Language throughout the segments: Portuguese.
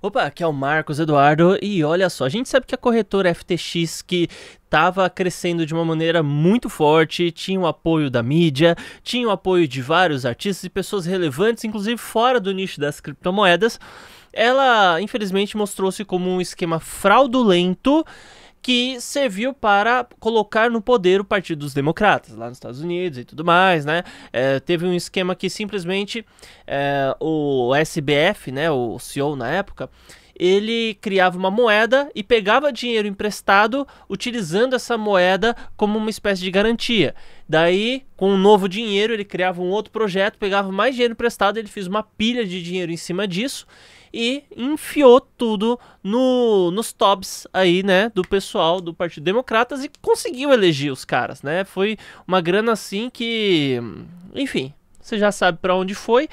Opa, aqui é o Marcos Eduardo e olha só, a gente sabe que a corretora FTX que estava crescendo de uma maneira muito forte, tinha o apoio da mídia, tinha o apoio de vários artistas e pessoas relevantes, inclusive fora do nicho das criptomoedas, ela infelizmente mostrou-se como um esquema fraudulento que serviu para colocar no poder o Partido dos Democratas lá nos Estados Unidos e tudo mais, né? É, teve um esquema que simplesmente é, o SBF, né, o CEO na época, ele criava uma moeda e pegava dinheiro emprestado utilizando essa moeda como uma espécie de garantia. Daí, com um novo dinheiro, ele criava um outro projeto, pegava mais dinheiro emprestado, ele fez uma pilha de dinheiro em cima disso e enfiou tudo no, nos tops aí, né, do pessoal do Partido Democratas e conseguiu eleger os caras, né? Foi uma grana assim que, enfim, você já sabe para onde foi.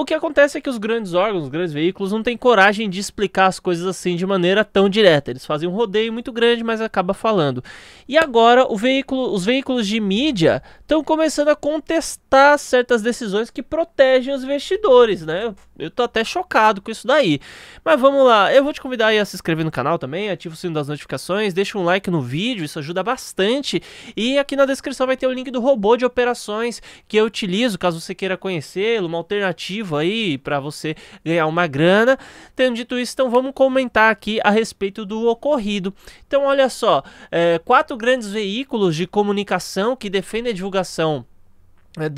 O que acontece é que os grandes órgãos, os grandes veículos, não têm coragem de explicar as coisas assim de maneira tão direta. Eles fazem um rodeio muito grande, mas acaba falando. E agora veículo, os veículos de mídia estão começando a contestar certas decisões que protegem os investidores, né? Eu tô até chocado com isso daí. Mas vamos lá, eu vou te convidar a se inscrever no canal também, ativa o sino das notificações, deixa um like no vídeo, isso ajuda bastante. E aqui na descrição vai ter o link do robô de operações que eu utilizo, caso você queira conhecê-lo, uma alternativa ativo aí para você ganhar uma grana. Tendo dito isso, então vamos comentar aqui a respeito do ocorrido. Então, olha só, é, quatro grandes veículos de comunicação que defendem a divulgação é,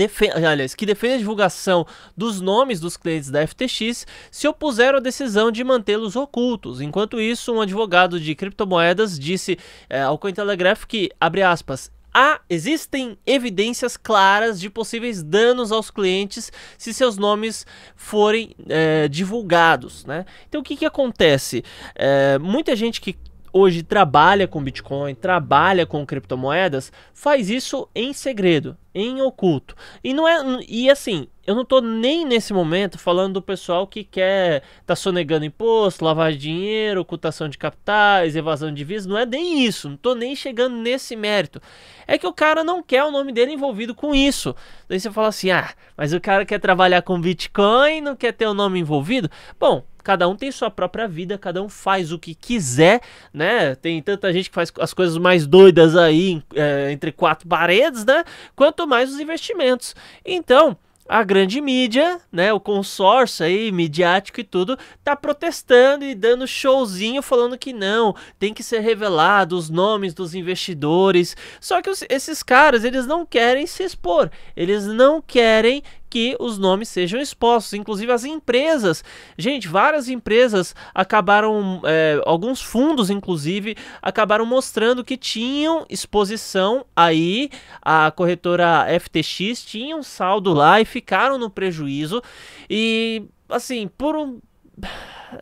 aliás, que defende a divulgação dos nomes dos clientes da FTX, se opuseram à decisão de mantê-los ocultos. Enquanto isso, um advogado de criptomoedas disse é, ao Cointelegraph que, abre aspas, há, ah, existem evidências claras de possíveis danos aos clientes se seus nomes forem é, divulgados. Né? Então o que, que acontece? É, muita gente que hoje trabalha com Bitcoin, trabalha com criptomoedas, faz isso em segredo, em oculto. E não é e assim, eu não tô nem nesse momento falando do pessoal que quer tá sonegando imposto, lavar dinheiro, ocultação de capitais, evasão de divisas, não é nem isso, não tô nem chegando nesse mérito. É que o cara não quer o nome dele envolvido com isso. Daí você fala assim: "Ah, mas o cara quer trabalhar com Bitcoin, não quer ter o nome envolvido?" Bom, cada um tem sua própria vida, cada um faz o que quiser, né? Tem tanta gente que faz as coisas mais doidas aí é, entre quatro paredes, né? Quanto mais os investimentos. Então, a grande mídia, né, o consórcio aí midiático e tudo, tá protestando e dando showzinho falando que não, tem que ser revelado os nomes dos investidores. Só que os, esses caras, eles não querem se expor, eles não querem que os nomes sejam expostos, inclusive as empresas. Gente, várias empresas acabaram, é, alguns fundos, inclusive, acabaram mostrando que tinham exposição aí, a corretora FTX tinha um saldo lá e ficaram no prejuízo. E assim, por um.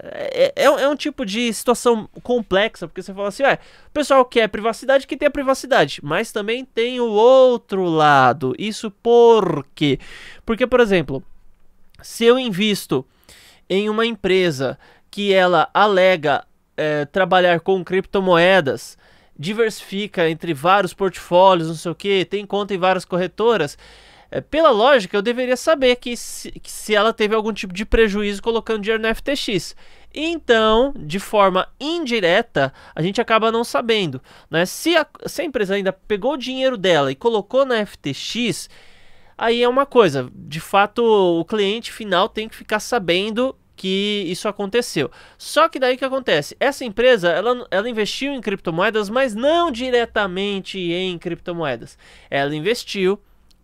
É, é, é, é, um tipo de situação complexa, porque você fala assim, ué, o pessoal quer é privacidade que tem a privacidade, mas também tem o outro lado. Isso por quê? Porque, por exemplo, se eu invisto em uma empresa que ela alega é, trabalhar com criptomoedas, diversifica entre vários portfólios, não sei o que, tem conta em várias corretoras é, pela lógica, eu deveria saber que se, que se ela teve algum tipo de prejuízo colocando dinheiro no FTX. Então, de forma indireta, a gente acaba não sabendo. Né? Se, a, se a empresa ainda pegou o dinheiro dela e colocou na FTX, aí é uma coisa. De fato, o cliente final tem que ficar sabendo que isso aconteceu. Só que daí o que acontece? Essa empresa, ela, ela investiu em criptomoedas, mas não diretamente em criptomoedas. Ela investiu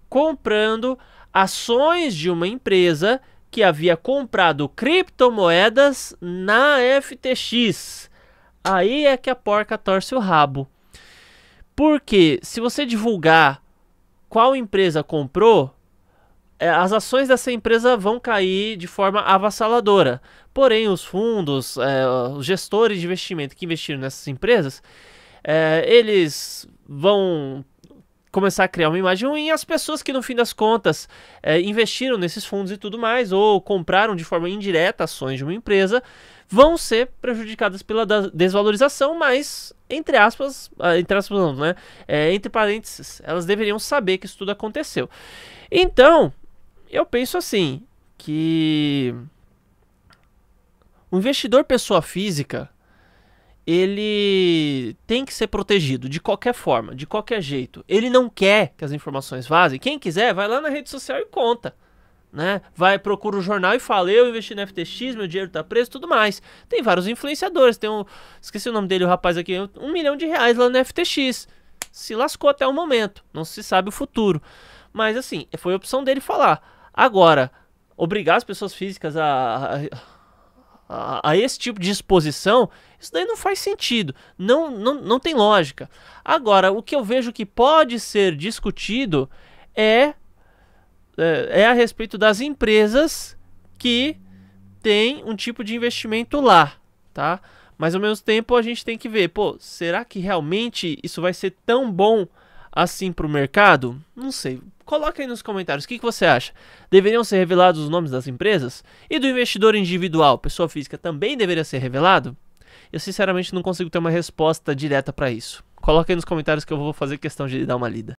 comprando ações de uma empresa que havia comprado criptomoedas na FTX. Aí é que a porca torce o rabo. Porque se você divulgar qual empresa comprou, é, as ações dessa empresa vão cair de forma avassaladora. Porém, os fundos, é, os gestores de investimento que investiram nessas empresas, é, eles vão começar a criar uma imagem ruim e as pessoas que no fim das contas é, investiram nesses fundos e tudo mais, ou compraram de forma indireta ações de uma empresa, vão ser prejudicadas pela desvalorização, mas entre aspas, ah, entre aspas não, né? É, entre parênteses, elas deveriam saber que isso tudo aconteceu. Então, eu penso assim, que o investidor pessoa física, ele tem que ser protegido de qualquer forma, de qualquer jeito. Ele não quer que as informações vazem. Quem quiser, vai lá na rede social e conta. Né? Vai, procura o jornal e fala: Eu investi no FTX, meu dinheiro tá preso, tudo mais. Tem vários influenciadores. Tem um. Esqueci o nome dele, o rapaz aqui. Um milhão de reais lá no FTX. Se lascou até o momento. Não se sabe o futuro. Mas assim, foi a opção dele falar. Agora, obrigar as pessoas físicas a, a a, esse tipo de exposição, isso daí não faz sentido, não, não, não tem lógica. Agora, o que eu vejo que pode ser discutido é, é, é a respeito das empresas que têm um tipo de investimento lá, tá? Mas ao mesmo tempo a gente tem que ver, pô, será que realmente isso vai ser tão bom assim para o mercado? Não sei. Coloca aí nos comentários o que, que você acha. Deveriam ser revelados os nomes das empresas? E do investidor individual, pessoa física, também deveria ser revelado? Eu sinceramente não consigo ter uma resposta direta para isso. Coloca aí nos comentários que eu vou fazer questão de dar uma lida.